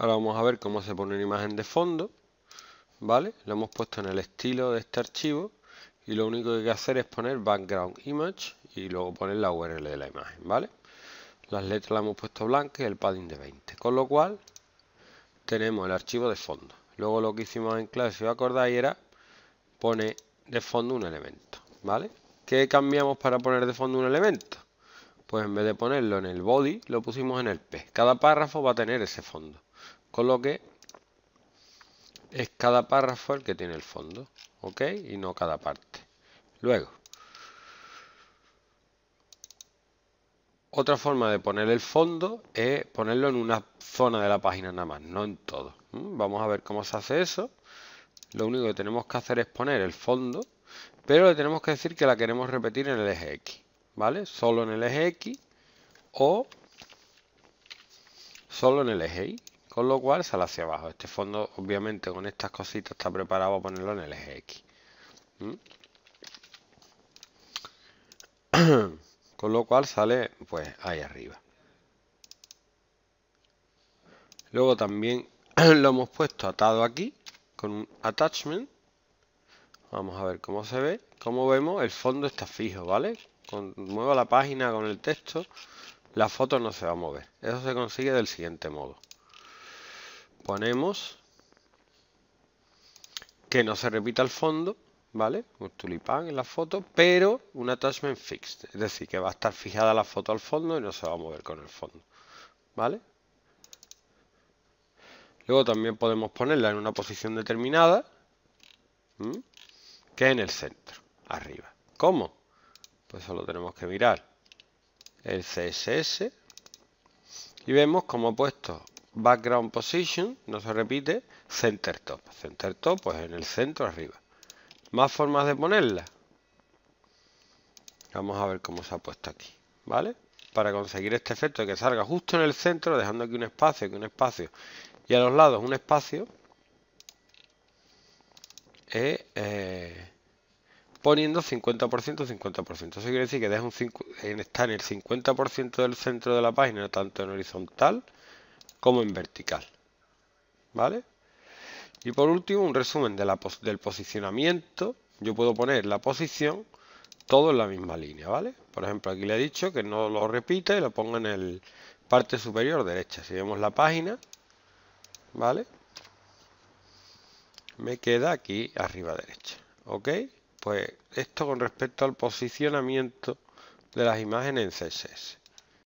Ahora vamos a ver cómo se pone una imagen de fondo. ¿Vale? Lo hemos puesto en el estilo de este archivo y lo único que hay que hacer es poner background image y luego poner la URL de la imagen, ¿vale? Las letras las hemos puesto blancas y el padding de 20, con lo cual tenemos el archivo de fondo. Luego lo que hicimos en clase, si os acordáis, era poner de fondo un elemento, ¿vale? ¿Qué cambiamos para poner de fondo un elemento? Pues en vez de ponerlo en el body, lo pusimos en el P. Cada párrafo va a tener ese fondo. Solo que es cada párrafo el que tiene el fondo, ¿ok? Y no cada parte. Luego, otra forma de poner el fondo es ponerlo en una zona de la página nada más, no en todo. Vamos a ver cómo se hace eso. Lo único que tenemos que hacer es poner el fondo, pero le tenemos que decir que la queremos repetir en el eje X, ¿vale? Solo en el eje X o solo en el eje Y. Con lo cual sale hacia abajo. Este fondo, obviamente, con estas cositas está preparado para ponerlo en el eje X. ¿Mm? con lo cual sale, pues, ahí arriba. Luego también lo hemos puesto atado aquí con un attachment. Vamos a ver cómo se ve. Como vemos, el fondo está fijo, ¿vale? Con, muevo la página con el texto, la foto no se va a mover. Eso se consigue del siguiente modo ponemos que no se repita el fondo, ¿vale? Un tulipán en la foto, pero un attachment fixed, es decir, que va a estar fijada la foto al fondo y no se va a mover con el fondo, ¿vale? Luego también podemos ponerla en una posición determinada, que que en el centro, arriba. ¿Cómo? Pues solo tenemos que mirar. El CSS. Y vemos cómo ha puesto background position, no se repite, center top. Center top, pues en el centro arriba. Más formas de ponerla. Vamos a ver cómo se ha puesto aquí, ¿vale? Para conseguir este efecto de que salga justo en el centro, dejando aquí un espacio, aquí un espacio, y a los lados un espacio, eh, eh, poniendo 50%, 50%. Eso quiere decir que deja un está en el 50% del centro de la página, tanto en horizontal como en vertical. ¿Vale? Y por último, un resumen de del posicionamiento. Yo puedo poner la posición todo en la misma línea, ¿vale? Por ejemplo, aquí le he dicho que no lo repita y lo ponga en el parte superior derecha. Si vemos la página, ¿vale? Me queda aquí arriba derecha, ¿ok? Pues esto con respecto al posicionamiento de las imágenes en CSS.